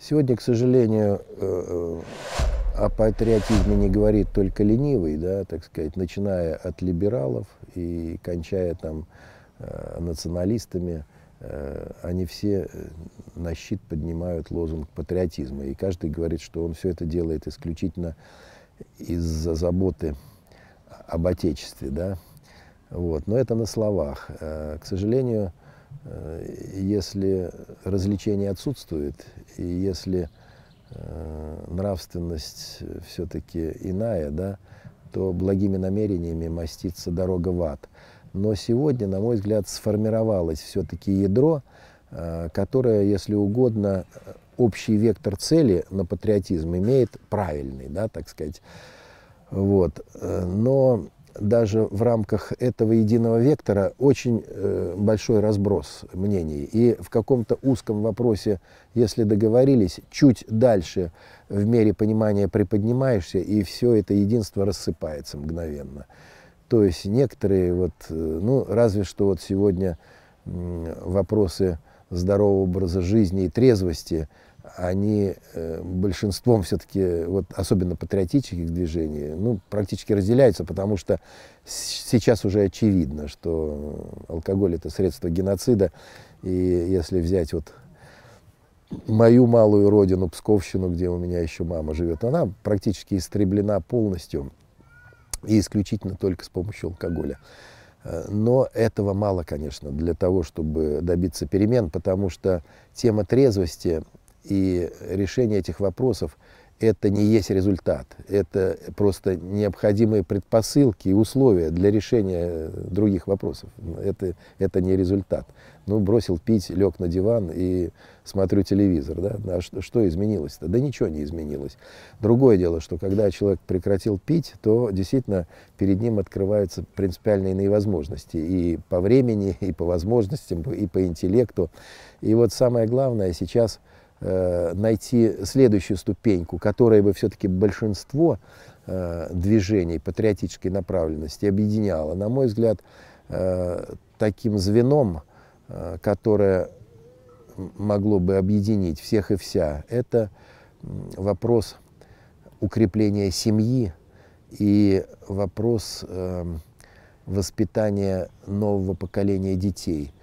Сегодня, к сожалению, э, э, о патриотизме не говорит только ленивый, да, так сказать, начиная от либералов и кончая там э, националистами, они все на щит поднимают лозунг патриотизма. И каждый говорит, что он все это делает исключительно из-за заботы об Отечестве. Да? Вот. Но это на словах. К сожалению, Э, если развлечение отсутствует, и если э, нравственность э, все-таки иная, да, то благими намерениями мастится дорога в ад. Но сегодня, на мой взгляд, сформировалось все-таки ядро, которое, если угодно, общий вектор цели на патриотизм имеет правильный, да, так сказать. Вот. Но даже в рамках этого единого вектора очень э, большой разброс мнений. И в каком-то узком вопросе, если договорились, чуть дальше в мере понимания приподнимаешься, и все это единство рассыпается мгновенно. То есть некоторые, вот, э, ну, разве что вот сегодня вопросы здорового образа жизни и трезвости они э, большинством все-таки, вот особенно патриотических движений, ну, практически разделяются, потому что сейчас уже очевидно, что алкоголь – это средство геноцида, и если взять вот мою малую родину, Псковщину, где у меня еще мама живет, она практически истреблена полностью и исключительно только с помощью алкоголя. Э, но этого мало, конечно, для того, чтобы добиться перемен, потому что тема трезвости и решение этих вопросов это не есть результат, это просто необходимые предпосылки и условия для решения э, других вопросов. Ну, это, это не результат. Ну, бросил пить, лег на диван и смотрю телевизор. Да? А что, что изменилось-то? Да ничего не изменилось. Другое дело, что когда человек прекратил пить, то действительно перед ним открываются принципиально иные возможности. И по времени, и по возможностям, и по интеллекту. И вот самое главное сейчас – Э, найти следующую ступеньку, которая бы все-таки большинство э, движений патриотической направленности объединяла. На мой взгляд, э, таким звеном, которое могло бы объединить всех и вся, это вопрос укрепления семьи и вопрос воспитания нового поколения детей.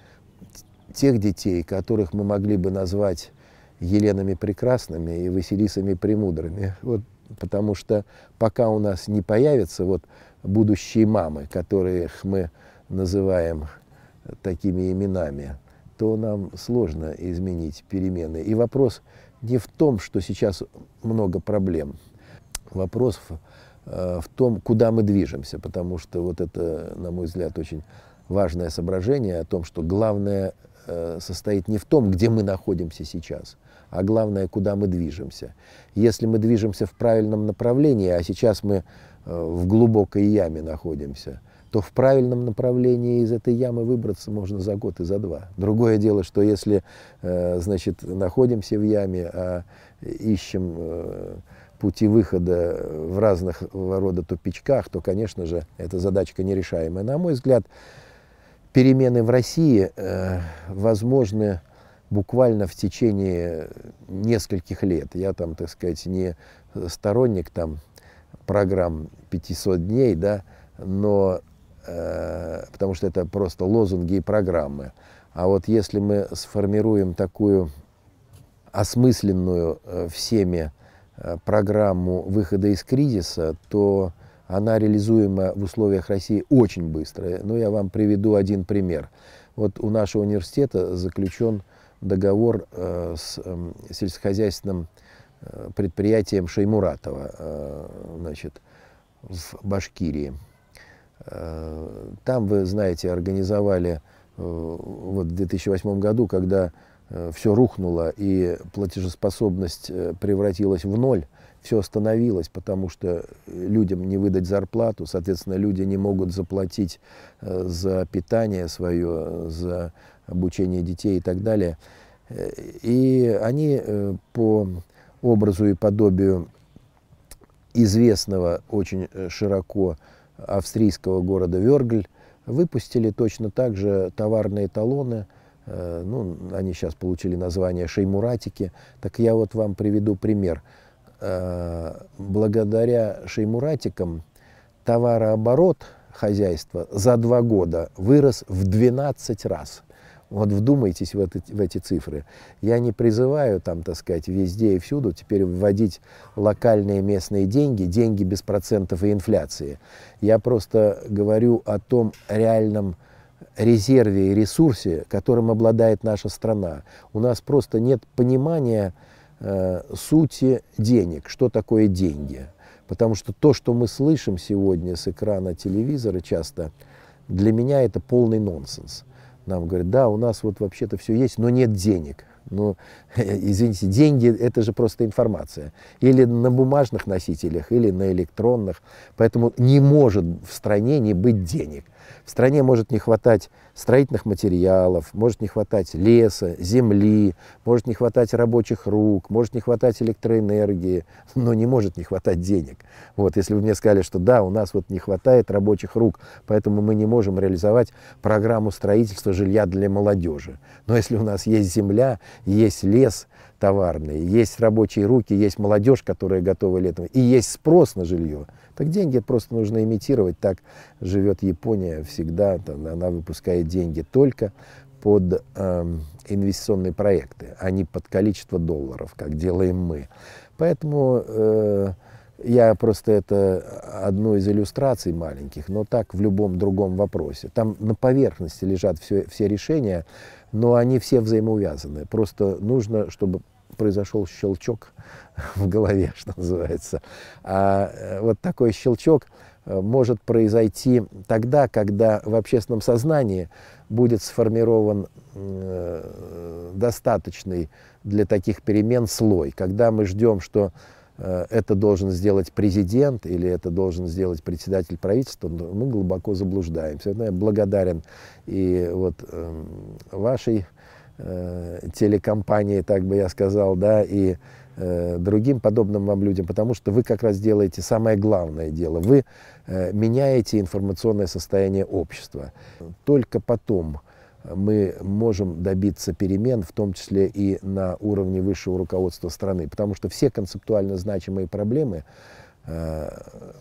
Тех детей, которых мы могли бы назвать Еленами Прекрасными и Василисами Премудрыми. Вот, потому что пока у нас не появятся вот будущие мамы, которых мы называем такими именами, то нам сложно изменить перемены. И вопрос не в том, что сейчас много проблем. Вопрос в, э, в том, куда мы движемся, потому что вот это, на мой взгляд, очень важное соображение о том, что главное Э, состоит не в том, где мы находимся сейчас, а главное, куда мы движемся. Если мы движемся в правильном направлении, а сейчас мы э, в глубокой яме находимся, то в правильном направлении из этой ямы выбраться можно за год и за два. Другое дело, что если э, значит, находимся в яме, а ищем пути выхода в разных рода тупичках, то, конечно же, эта задачка нерешаемая. На мой взгляд, перемены в России э, возможны буквально в течение нескольких лет. Я там, так сказать, не сторонник там программ 500 дней, да, но э, потому что это просто лозунги и программы. А вот если мы сформируем такую осмысленную э, всеми э, программу выхода из кризиса, то э, она реализуема в условиях России очень быстро. Но я вам приведу один пример. Вот у нашего университета заключен договор э, с эм, сельскохозяйственным э, предприятием Шеймуратова э, значит, в Башкирии. Там, вы знаете, организовали вот в 2008 году, когда Э, все рухнуло, и платежеспособность э, превратилась в ноль, все остановилось, потому что э, людям не выдать зарплату, соответственно, люди не могут заплатить за питание свое, за обучение детей и так далее. И они по образу и подобию известного очень широко австрийского города Вергль выпустили точно так же товарные талоны – Э, ну, они сейчас получили название шеймуратики, так я вот вам приведу пример. Э, благодаря шеймуратикам товарооборот хозяйства за два года вырос в 12 раз. Вот вдумайтесь в, это, в эти цифры. Я не призываю там, так сказать, везде и всюду теперь вводить локальные местные деньги, деньги без процентов и инфляции. Я просто говорю о том реальном, резерве и ресурсе, которым обладает наша страна. У нас просто нет понимания э, сути денег, что такое деньги. Потому что то, что мы слышим сегодня с экрана телевизора часто, для меня это полный нонсенс. Нам говорят, да, у нас вот вообще-то все есть, но нет денег. Но извините, деньги – это же просто информация. Или на бумажных носителях, или на электронных. Поэтому не может в стране не быть денег. В стране может не хватать строительных материалов, может не хватать леса, земли, может не хватать рабочих рук, может не хватать электроэнергии, но не может не хватать денег. Вот, если бы мне сказали, что да, у нас вот не хватает рабочих рук, поэтому мы не можем реализовать программу строительства жилья для молодежи. Но если у нас есть земля, есть лес, лес товарный, есть рабочие руки, есть молодежь, которая готова летом, и есть спрос на жилье, так деньги просто нужно имитировать. Так живет Япония всегда, она выпускает деньги только под э, инвестиционные проекты, а не под количество долларов, как делаем мы. Поэтому э, я просто это одну из иллюстраций маленьких, но так в любом другом вопросе. Там на поверхности лежат все, все решения, но они все взаимоувязаны. Просто нужно, чтобы произошел щелчок в голове, что называется. А э, вот такой щелчок э, может произойти тогда, когда в общественном сознании будет сформирован э, достаточный для таких перемен слой, когда мы ждем, что Э, это должен сделать президент или это должен сделать председатель правительства, мы глубоко заблуждаемся. Я благодарен и вот эм, вашей э, телекомпании, так бы я сказал, да, и э, другим подобным вам людям, потому что вы как раз делаете самое главное дело. Вы меняете информационное состояние общества. Только потом мы можем добиться перемен, в том числе и на уровне высшего руководства страны, потому что все концептуально значимые проблемы э,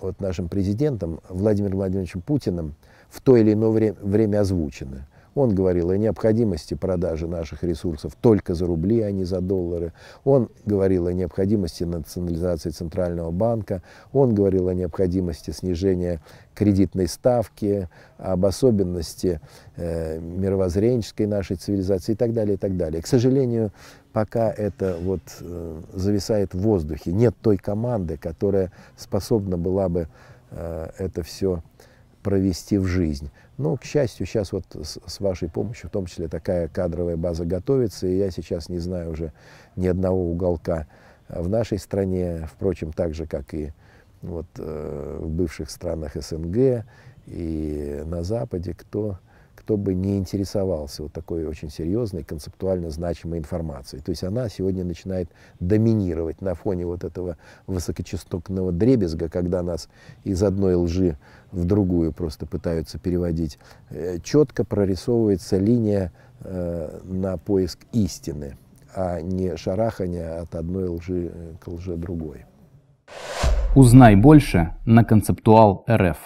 вот нашим президентом Владимиром Владимировичем Путиным в то или иное время, время озвучены. Он говорил о необходимости продажи наших ресурсов только за рубли, а не за доллары. Он говорил о необходимости национализации Центрального банка. Он говорил о необходимости снижения кредитной ставки, об особенности э, мировоззренческой нашей цивилизации и так далее, и так далее. К сожалению, пока это вот э, зависает в воздухе. Нет той команды, которая способна была бы э, это все провести в жизнь. Но, к счастью, сейчас вот с вашей помощью, в том числе такая кадровая база готовится, и я сейчас не знаю уже ни одного уголка в нашей стране, впрочем, так же, как и вот, э, в бывших странах СНГ и на Западе, кто кто бы не интересовался вот такой очень серьезной, концептуально значимой информацией. То есть она сегодня начинает доминировать на фоне вот этого высокочастотного дребезга, когда нас из одной лжи в другую просто пытаются переводить. Э, четко прорисовывается линия э, на поиск истины, а не шарахание от одной лжи э, к лже другой. Узнай больше на концептуал РФ.